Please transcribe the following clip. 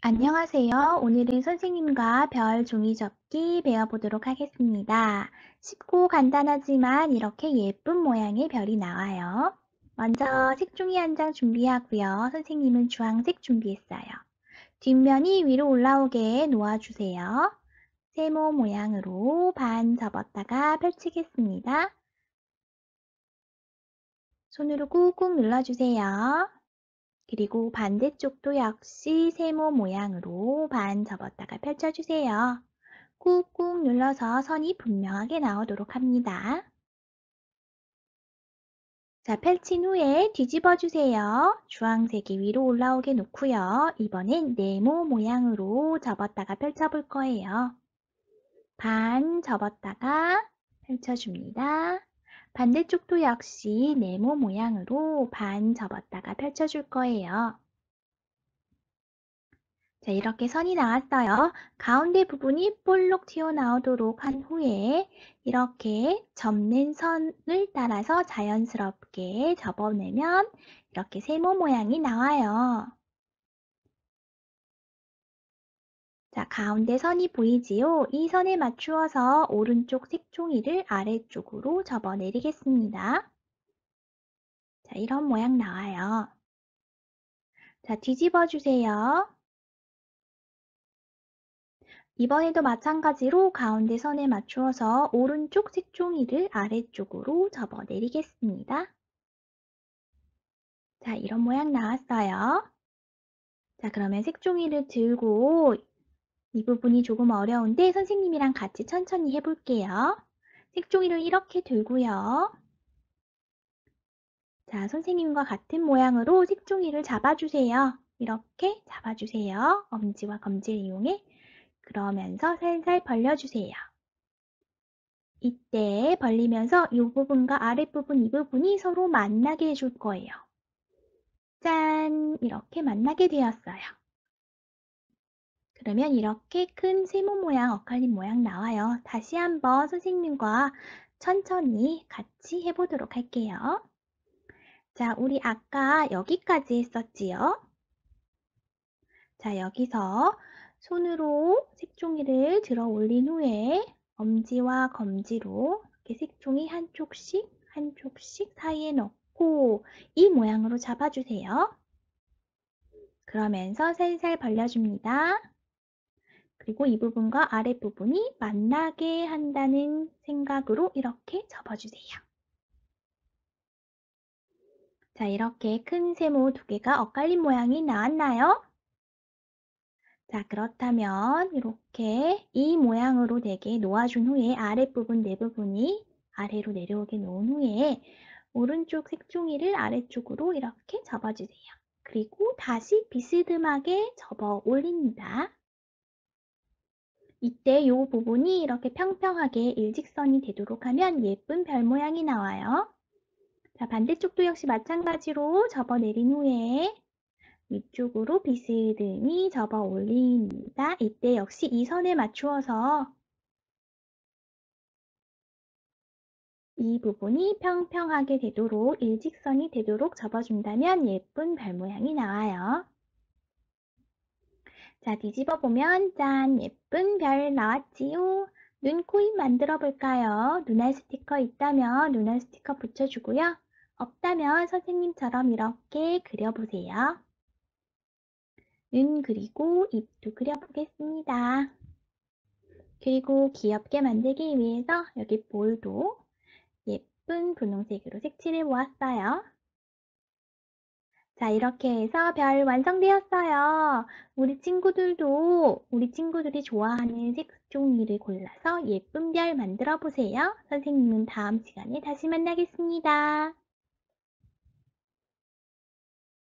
안녕하세요. 오늘은 선생님과 별 종이 접기 배워보도록 하겠습니다. 쉽고 간단하지만 이렇게 예쁜 모양의 별이 나와요. 먼저 색종이 한 장 준비하고요. 선생님은 주황색 준비했어요. 뒷면이 위로 올라오게 놓아주세요. 세모 모양으로 반 접었다가 펼치겠습니다. 손으로 꾹꾹 눌러주세요. 그리고 반대쪽도 역시 세모 모양으로 반 접었다가 펼쳐주세요. 꾹꾹 눌러서 선이 분명하게 나오도록 합니다. 자, 펼친 후에 뒤집어 주세요. 주황색이 위로 올라오게 놓고요. 이번엔 네모 모양으로 접었다가 펼쳐볼 거예요. 반 접었다가 펼쳐줍니다. 반대쪽도 역시 네모 모양으로 반 접었다가 펼쳐줄 거예요. 자, 이렇게 선이 나왔어요. 가운데 부분이 볼록 튀어나오도록 한 후에 이렇게 접는 선을 따라서 자연스럽게 접어내면 이렇게 세모 모양이 나와요. 자, 가운데 선이 보이지요? 이 선에 맞추어서 오른쪽 색종이를 아래쪽으로 접어내리겠습니다. 자, 이런 모양 나와요. 자, 뒤집어 주세요. 이번에도 마찬가지로 가운데 선에 맞추어서 오른쪽 색종이를 아래쪽으로 접어내리겠습니다. 자, 이런 모양 나왔어요. 자, 그러면 색종이를 들고 이 부분이 조금 어려운데 선생님이랑 같이 천천히 해볼게요. 색종이를 이렇게 들고요. 자, 선생님과 같은 모양으로 색종이를 잡아주세요. 이렇게 잡아주세요. 엄지와 검지를 이용해 그러면서 살살 벌려주세요. 이때 벌리면서 이 부분과 아랫부분 이 부분이 서로 만나게 해줄 거예요. 짠! 이렇게 만나게 되었어요. 그러면 이렇게 큰 세모 모양, 엇갈린 모양 나와요. 다시 한번 선생님과 천천히 같이 해보도록 할게요. 자, 우리 아까 여기까지 했었지요? 자, 여기서 손으로 색종이를 들어 올린 후에 엄지와 검지로 이렇게 색종이 한쪽씩 한쪽씩 사이에 넣고 이 모양으로 잡아주세요. 그러면서 살살 벌려줍니다. 그리고 이 부분과 아랫부분이 만나게 한다는 생각으로 이렇게 접어주세요. 자, 이렇게 큰 세모 두 개가 엇갈린 모양이 나왔나요? 자, 그렇다면 이렇게 이 모양으로 되게 네 놓아준 후에 아랫부분 내 네 부분이 아래로 내려오게 놓은 후에 오른쪽 색종이를 아래쪽으로 이렇게 접어주세요. 그리고 다시 비스듬하게 접어 올립니다. 이때 이 부분이 이렇게 평평하게 일직선이 되도록 하면 예쁜 별 모양이 나와요. 자, 반대쪽도 역시 마찬가지로 접어내린 후에 위쪽으로 비스듬히 접어 올립니다. 이때 역시 이 선에 맞추어서 이 부분이 평평하게 되도록 일직선이 되도록 접어준다면 예쁜 별 모양이 나와요. 자, 뒤집어 보면 짠! 예쁜 별 나왔지요? 눈, 코, 입 만들어 볼까요? 눈알 스티커 있다면 눈알 스티커 붙여주고요. 없다면 선생님처럼 이렇게 그려보세요. 눈 그리고 입도 그려보겠습니다. 그리고 귀엽게 만들기 위해서 여기 볼도 예쁜 분홍색으로 색칠해 보았어요. 자, 이렇게 해서 별 완성되었어요. 우리 친구들도 우리 친구들이 좋아하는 색종이를 골라서 예쁜 별 만들어 보세요. 선생님은 다음 시간에 다시 만나겠습니다.